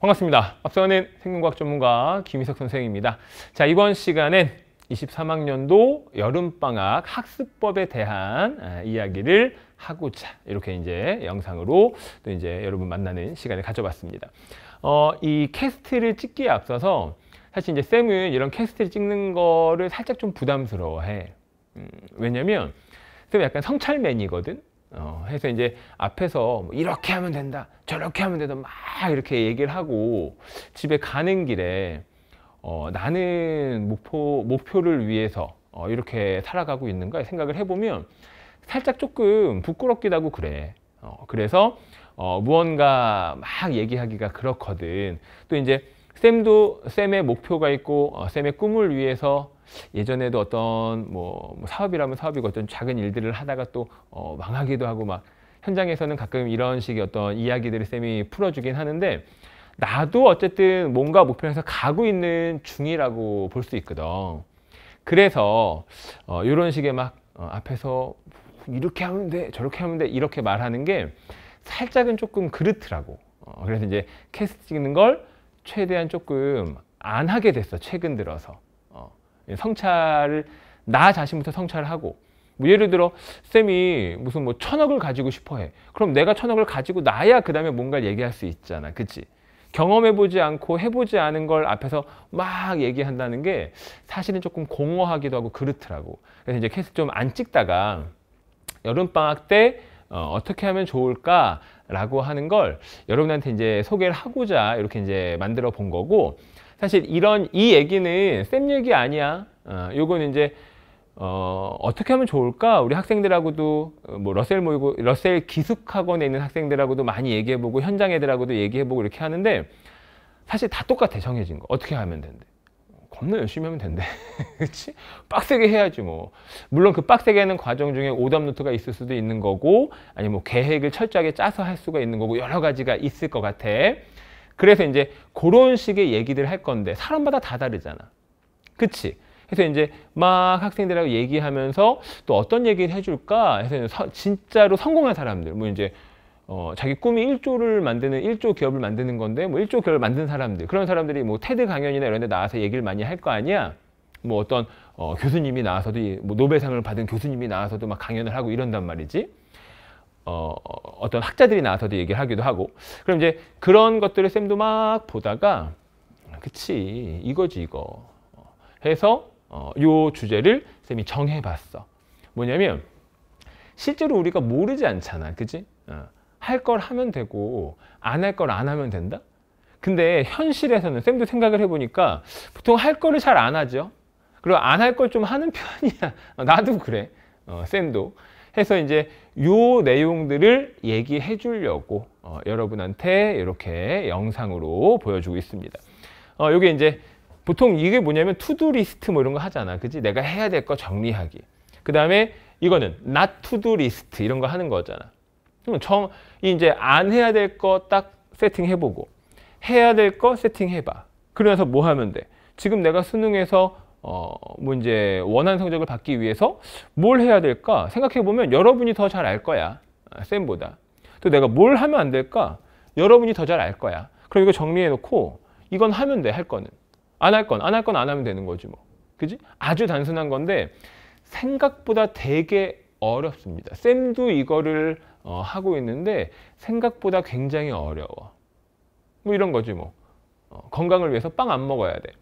반갑습니다. 앞서는 생명과학 전문가 김희석 선생입니다. 자, 이번 시간엔 23학년도 여름방학 학습법에 대한 아, 이야기를 하고자 이렇게 이제 영상으로 또 이제 여러분 만나는 시간을 가져봤습니다. 어, 이 캐스트를 찍기에 앞서서 사실 이제 쌤은 이런 캐스트를 찍는 거를 살짝 좀 부담스러워해. 음, 왜냐면 쌤 약간 성찰맨이거든. 어, 해서 이제 앞에서 뭐 이렇게 하면 된다, 저렇게 하면 된다, 막 이렇게 얘기를 하고 집에 가는 길에 어, 나는 목표, 목표를 위해서 어, 이렇게 살아가고 있는가 생각을 해보면 살짝 조금 부끄럽기도 하고 그래. 어, 그래서 어, 무언가 막 얘기하기가 그렇거든. 또 이제 쌤도 쌤의 목표가 있고 어, 쌤의 꿈을 위해서 예전에도 어떤 뭐, 뭐 사업이라면 사업이고 어떤 작은 일들을 하다가 또 어, 망하기도 하고 막 현장에서는 가끔 이런 식의 어떤 이야기들을 쌤이 풀어주긴 하는데 나도 어쨌든 뭔가 목표에서 가고 있는 중이라고 볼 수 있거든. 그래서 어, 이런 식의 막 어, 앞에서 이렇게 하면 돼 저렇게 하면 돼 이렇게 말하는 게 살짝은 조금 그렇더라고. 어, 그래서 이제 캐스트 찍는 걸 최대한 조금 안 하게 됐어 최근 들어서 어, 성찰을 나 자신부터 성찰을 하고 뭐 예를 들어 쌤이 무슨 뭐 천억을 가지고 싶어해 그럼 내가 천억을 가지고 나야 그 다음에 뭔가를 얘기할 수 있잖아 그치 경험해보지 않고 해보지 않은 걸 앞에서 막 얘기한다는 게 사실은 조금 공허하기도 하고 그렇더라고 그래서 이제 계속 좀안 찍다가 여름방학 때 어, 어떻게 하면 좋을까 라고 하는 걸 여러분한테 이제 소개를 하고자 이렇게 이제 만들어 본 거고 사실 이런 이 얘기는 쌤 얘기 아니야 어, 요건 이제 어, 어떻게 하면 좋을까? 우리 학생들하고도 어, 뭐 러셀 모이고 러셀 기숙학원에 있는 학생들하고도 많이 얘기해보고 현장 애들하고도 얘기해보고 이렇게 하는데 사실 다 똑같아 정해진 거 어떻게 하면 된대 겁나 열심히 하면 된대. 그치? 빡세게 해야지 뭐. 물론 그 빡세게 하는 과정 중에 오답 노트가 있을 수도 있는 거고, 아니 뭐 계획을 철저하게 짜서 할 수가 있는 거고, 여러 가지가 있을 것 같아. 그래서 이제 그런 식의 얘기들 할 건데, 사람마다 다 다르잖아. 그치? 그래서 이제 막 학생들하고 얘기하면서 또 어떤 얘기를 해줄까 해서 진짜로 성공한 사람들, 뭐 이제 어, 자기 꿈이 1조를 만드는 1조 기업을 만드는 건데 뭐 1조 기업을 만든 사람들 그런 사람들이 뭐 테드 강연이나 이런 데 나와서 얘기를 많이 할 거 아니야 뭐 어떤 어, 교수님이 나와서도 뭐 노벨상을 받은 교수님이 나와서도 막 강연을 하고 이런단 말이지 어, 어, 어떤 학자들이 나와서도 얘기를 하기도 하고 그럼 이제 그런 것들을 쌤도 막 보다가 아, 그치 이거지 이거 해서 어, 요 주제를 쌤이 정해봤어 뭐냐면 실제로 우리가 모르지 않잖아 그지 어. 할걸 하면 되고 안 할 걸 안 하면 된다? 근데 현실에서는 쌤도 생각을 해보니까 보통 할 거를 잘 안 하죠. 그리고 안 할 걸 좀 하는 편이야. 어, 나도 그래. 어, 쌤도. 해서 이제 요 내용들을 얘기해 주려고 어, 여러분한테 이렇게 영상으로 보여주고 있습니다. 어, 요게 이제 보통 이게 뭐냐면 투두 리스트 뭐 이런 거 하잖아. 그지? 내가 해야 될 거 정리하기. 그 다음에 이거는 not to do 리스트 이런 거 하는 거잖아. 그러면 정, 이제 안 해야 될 거 딱 세팅해보고 해야 될 거 세팅해봐. 그러면서 뭐 하면 돼? 지금 내가 수능에서 어, 뭐 이제 원하는 성적을 받기 위해서 뭘 해야 될까? 생각해보면 여러분이 더 잘 알 거야. 아, 쌤보다. 또 내가 뭘 하면 안 될까? 여러분이 더 잘 알 거야. 그럼 이거 정리해놓고 이건 하면 돼, 할 거는. 안 할 건, 안 할 건 안 하면 되는 거지 뭐. 그지? 아주 단순한 건데 생각보다 되게 어렵습니다. 쌤도 이거를 어, 하고 있는데 생각보다 굉장히 어려워. 뭐 이런 거지 뭐. 어, 건강을 위해서 빵 안 먹어야 돼.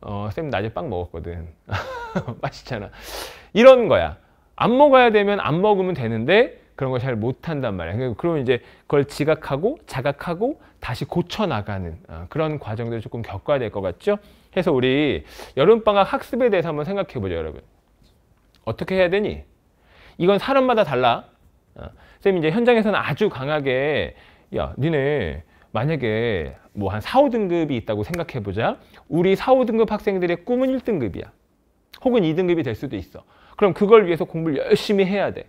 어, 쌤 낮에 빵 먹었거든. 맛있잖아. 이런 거야. 안 먹어야 되면 안 먹으면 되는데 그런 걸 잘 못한단 말이야. 그러면 이제 그걸 지각하고 자각하고 다시 고쳐나가는 어, 그런 과정들을 조금 겪어야 될 것 같죠? 그래서 우리 여름방학 학습에 대해서 한번 생각해 보죠, 여러분. 어떻게 해야 되니? 이건 사람마다 달라. 쌤 어. 이제 현장에서는 아주 강하게 야 니네 만약에 뭐 한 4, 5등급이 있다고 생각해보자. 우리 4, 5등급 학생들의 꿈은 1등급이야. 혹은 2등급이 될 수도 있어. 그럼 그걸 위해서 공부를 열심히 해야 돼.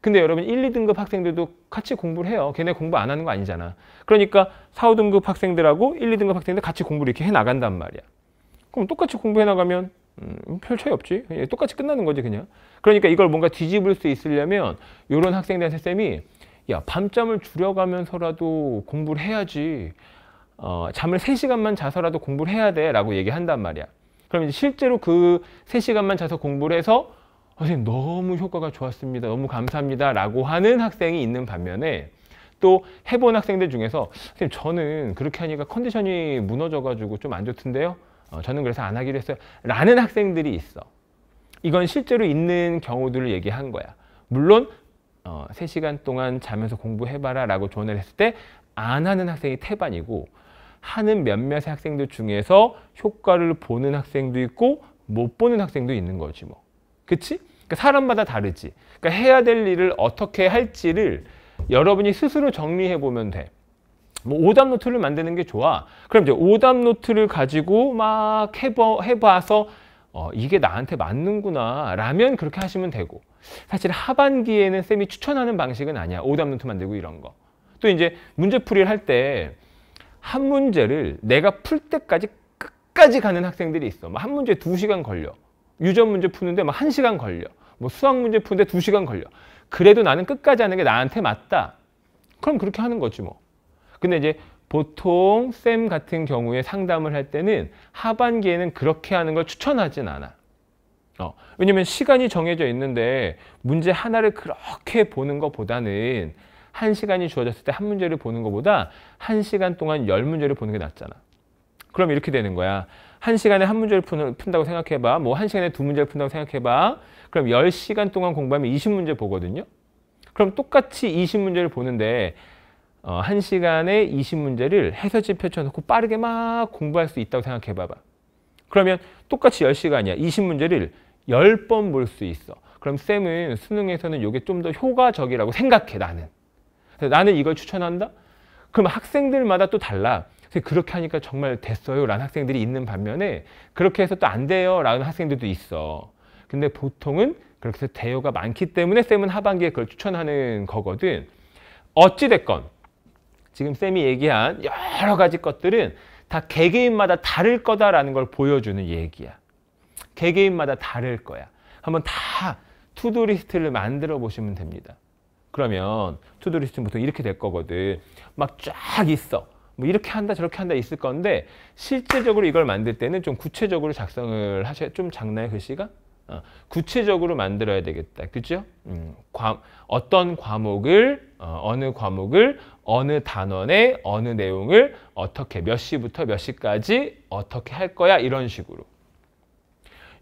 근데 여러분 1, 2등급 학생들도 같이 공부를 해요. 걔네 공부 안 하는 거 아니잖아. 그러니까 4, 5등급 학생들하고 1, 2등급 학생들 같이 공부를 이렇게 해나간단 말이야. 그럼 똑같이 공부해 나가면 음, 별 차이 없지. 예, 똑같이 끝나는 거지 그냥. 그러니까 이걸 뭔가 뒤집을 수 있으려면 이런 학생들한테 쌤이 야 밤잠을 줄여가면서라도 공부를 해야지. 어, 잠을 3시간만 자서라도 공부를 해야 돼 라고 얘기한단 말이야. 그럼 이제 실제로 그 3시간만 자서 공부를 해서 선생님 너무 효과가 좋았습니다. 너무 감사합니다. 라고 하는 학생이 있는 반면에 또 해본 학생들 중에서 선생님 저는 그렇게 하니까 컨디션이 무너져가지고 좀 안 좋던데요. 어, 저는 그래서 안 하기로 했어요. 라는 학생들이 있어. 이건 실제로 있는 경우들을 얘기한 거야. 물론 어, 3시간 동안 자면서 공부해봐라 라고 조언을 했을 때 안 하는 학생이 태반이고 하는 몇몇의 학생들 중에서 효과를 보는 학생도 있고 못 보는 학생도 있는 거지 뭐. 그치? 그러니까 사람마다 다르지. 그러니까 해야 될 일을 어떻게 할지를 여러분이 스스로 정리해 보면 돼. 뭐 오답 노트를 만드는 게 좋아. 그럼 이제 오답 노트를 가지고 막 해봐, 해봐서 어, 이게 나한테 맞는구나 라면 그렇게 하시면 되고 사실 하반기에는 쌤이 추천하는 방식은 아니야. 오답 노트 만들고 이런 거. 또 이제 문제풀이를 할 때 한 문제를 내가 풀 때까지 끝까지 가는 학생들이 있어. 뭐 한 문제 2시간 걸려. 유전 문제 푸는데 막 뭐 한시간 걸려. 뭐 수학 문제 푸는데 2시간 걸려. 그래도 나는 끝까지 하는 게 나한테 맞다. 그럼 그렇게 하는 거지 뭐. 근데 이제 보통 쌤 같은 경우에 상담을 할 때는 하반기에는 그렇게 하는 걸 추천하진 않아. 어, 왜냐면 시간이 정해져 있는데 문제 하나를 그렇게 보는 것보다는 한 시간이 주어졌을 때 한 문제를 보는 것보다 한 시간 동안 열 문제를 보는 게 낫잖아. 그럼 이렇게 되는 거야. 한 시간에 한 문제를 푼다고 생각해봐. 뭐 한 시간에 두 문제를 푼다고 생각해봐. 그럼 1 0시간 동안 공부하면 2 0 문제 보거든요. 그럼 똑같이 2 0 문제를 보는데 어, 1시간에 20문제를 해설집 펼쳐놓고 빠르게 막 공부할 수 있다고 생각해 봐봐. 그러면 똑같이 10시간이야. 20문제를 10번 볼 수 있어. 그럼 쌤은 수능에서는 이게 좀 더 효과적이라고 생각해, 나는. 그래서 나는 이걸 추천한다? 그럼 학생들마다 또 달라. 그렇게 하니까 정말 됐어요 라는 학생들이 있는 반면에 그렇게 해서 또 안 돼요 라는 학생들도 있어. 근데 보통은 그렇게 해서 대여가 많기 때문에 쌤은 하반기에 그걸 추천하는 거거든. 어찌됐건 지금 쌤이 얘기한 여러 가지 것들은 다 개개인마다 다를 거다라는 걸 보여주는 얘기야. 개개인마다 다를 거야. 한번 다 투두 리스트를 만들어 보시면 됩니다. 그러면 투두 리스트는 보통 이렇게 될 거거든. 막 쫙 있어. 뭐 이렇게 한다 저렇게 한다 있을 건데 실제적으로 이걸 만들 때는 좀 구체적으로 작성을 하셔야 좀 작나요 글씨가? 어, 구체적으로 만들어야 되겠다. 그죠? 음, 과, 어떤 과목을, 어, 느 과목을, 어느 단원의 어느 내용을 어떻게, 몇 시부터 몇 시까지 어떻게 할 거야. 이런 식으로.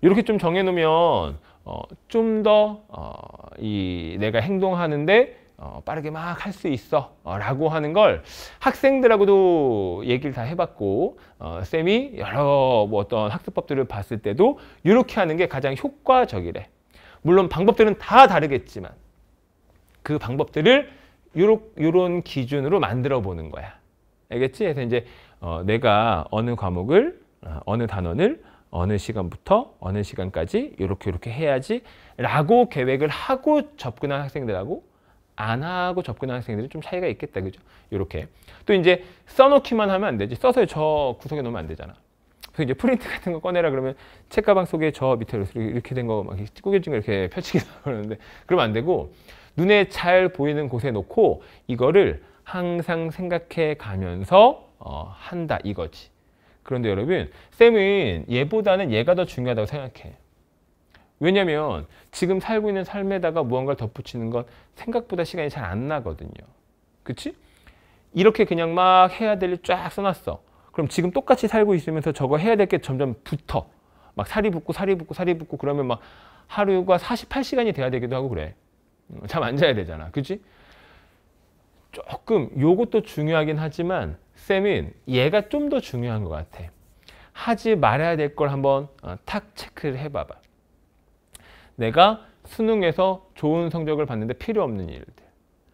이렇게 좀 정해놓으면 어, 좀더 어, 이 내가 행동하는데 어, 빠르게 막 할 수 있어 어, 라고 하는 걸 학생들하고도 얘기를 다 해봤고 어, 쌤이 여러 뭐 어떤 학습법들을 봤을 때도 이렇게 하는 게 가장 효과적이래 물론 방법들은 다 다르겠지만 그 방법들을 요런, 요런 기준으로 만들어 보는 거야 알겠지? 그래서 이제 어, 내가 어느 과목을 어, 어느 단원을 어느 시간부터 어느 시간까지 이렇게 이렇게 해야지 라고 계획을 하고 접근한 학생들하고 안 하고 접근하는 학생들이 좀 차이가 있겠다. 그죠? 이렇게. 또 이제 써놓기만 하면 안 되지. 써서 저 구석에 넣으면 안 되잖아. 그래서 이제 프린트 같은 거 꺼내라 그러면 책가방 속에 저 밑에 이렇게 된 거막 꾸겨진 거 이렇게 펼치기도 그는데 그러면 안 되고 눈에 잘 보이는 곳에 놓고 이거를 항상 생각해 가면서 어, 한다 이거지. 그런데 여러분 쌤은 얘보다는 얘가 더 중요하다고 생각해. 왜냐면 지금 살고 있는 삶에다가 무언가를 덧붙이는 건 생각보다 시간이 잘 안 나거든요. 그치? 이렇게 그냥 막 해야 될 일 쫙 써놨어. 그럼 지금 똑같이 살고 있으면서 저거 해야 될 게 점점 붙어. 막 살이 붙고 살이 붙고 살이 붙고 그러면 막 하루가 48시간이 돼야 되기도 하고 그래. 음, 잠안 자야 되잖아. 그치? 조금 요것도 중요하긴 하지만 쌤은 얘가 좀 더 중요한 것 같아. 하지 말아야 될 걸 한번 어, 탁 체크를 해봐봐. 내가 수능에서 좋은 성적을 받는데 필요 없는 일들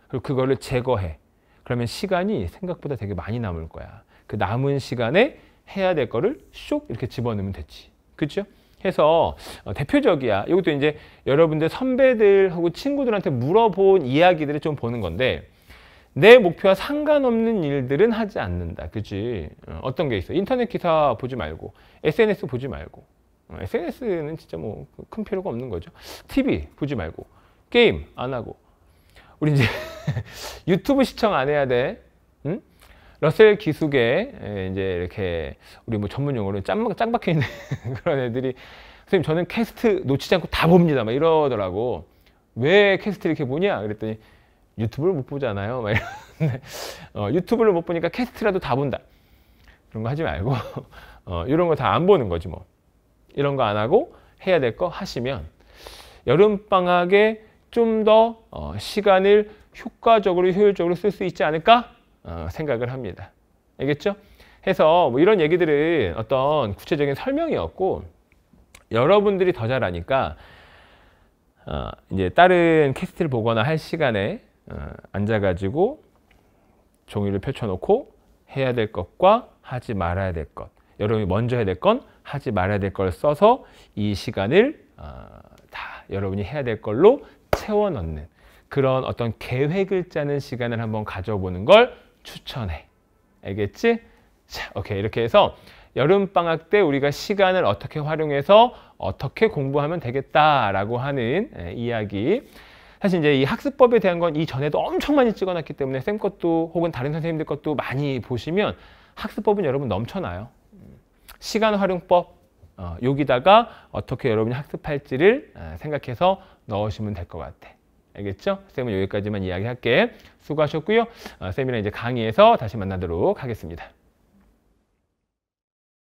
그리고 그거를 제거해 그러면 시간이 생각보다 되게 많이 남을 거야 그 남은 시간에 해야 될 거를 쇽 이렇게 집어넣으면 됐지 그죠? 해서 어, 대표적이야 이것도 이제 여러분들 선배들하고 친구들한테 물어본 이야기들을 좀 보는 건데 내 목표와 상관없는 일들은 하지 않는다 그지 어, 어떤 게 있어 인터넷 기사 보지 말고 SNS 보지 말고 어, SNS는 진짜 뭐큰 그 필요가 없는 거죠. TV 보지 말고 게임 안 하고 우리 이제 유튜브 시청 안 해야 돼. 응? 러셀 기숙에 이제 이렇게 우리 뭐 전문 용어로 짱, 짱박해 있는 그런 애들이 선생님 저는 캐스트 놓치지 않고 다 봅니다. 막 이러더라고. 왜 캐스트 이렇게 보냐? 그랬더니 유튜브를 못 보잖아요. 막 이러는데 어, 유튜브를 못 보니까 캐스트라도 다 본다. 그런 거 하지 말고 어, 이런 거 다 안 보는 거지 뭐. 이런 거 안 하고 해야 될 거 하시면 여름방학에 좀더 어, 시간을 효과적으로 효율적으로 쓸 수 있지 않을까 어, 생각을 합니다. 알겠죠? 해서 뭐 이런 얘기들은 어떤 구체적인 설명이었고 여러분들이 더 잘 아니까 어 이제 다른 캐스트를 보거나 할 시간에 어 앉아가지고 종이를 펼쳐놓고 해야 될 것과 하지 말아야 될것 여러분이 먼저 해야 될 건 하지 말아야 될 걸 써서 이 시간을 어, 다 여러분이 해야 될 걸로 채워 넣는 그런 어떤 계획을 짜는 시간을 한번 가져보는 걸 추천해. 알겠지? 자, 오케이. 이렇게 해서 여름방학 때 우리가 시간을 어떻게 활용해서 어떻게 공부하면 되겠다라고 하는 에, 예, 이야기. 사실 이제 이 학습법에 대한 건 이전에도 엄청 많이 찍어놨기 때문에 쌤 것도 혹은 다른 선생님들 것도 많이 보시면 학습법은 여러분 넘쳐나요. 시간 활용법 어, 여기다가 어떻게 여러분이 학습할지를 어, 생각해서 넣으시면 될 것 같아. 알겠죠? 쌤은 여기까지만 이야기할게. 수고하셨고요. 어, 쌤이랑 이제 강의에서 다시 만나도록 하겠습니다.